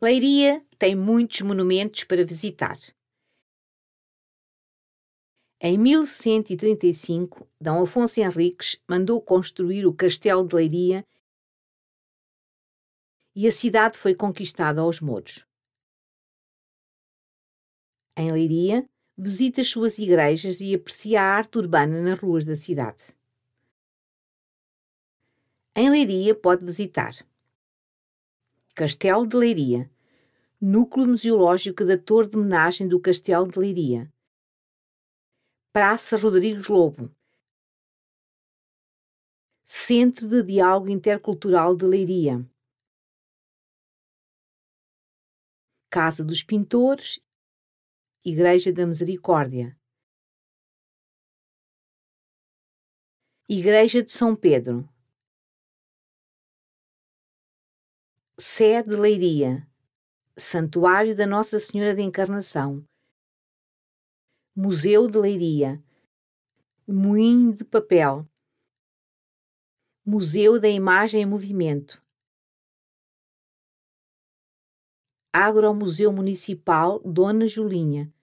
Leiria tem muitos monumentos para visitar. Em 1135, D. Afonso Henriques mandou construir o Castelo de Leiria e a cidade foi conquistada aos mouros. Em Leiria, visita as suas igrejas e aprecia a arte urbana nas ruas da cidade. Em Leiria, pode visitar Castelo de Leiria, Núcleo Museológico da Torre de Menagem do Castelo de Leiria, Praça Rodrigues Lobo, Centro de Diálogo Intercultural de Leiria, Casa dos Pintores, Igreja da Misericórdia. Igreja de São Pedro, Sé de Leiria, Santuário da Nossa Senhora da Encarnação, Museu de Leiria, Moinho de Papel, Museu da Imagem em Movimento, Agromuseu Municipal Dona Julinha,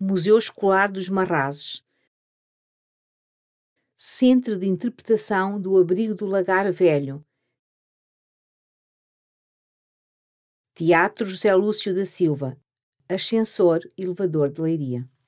Museu Escolar dos Marrazes, Centro de Interpretação do Abrigo do Lagar Velho. Teatro José Lúcio da Silva, Ascensor Elevador de Leiria.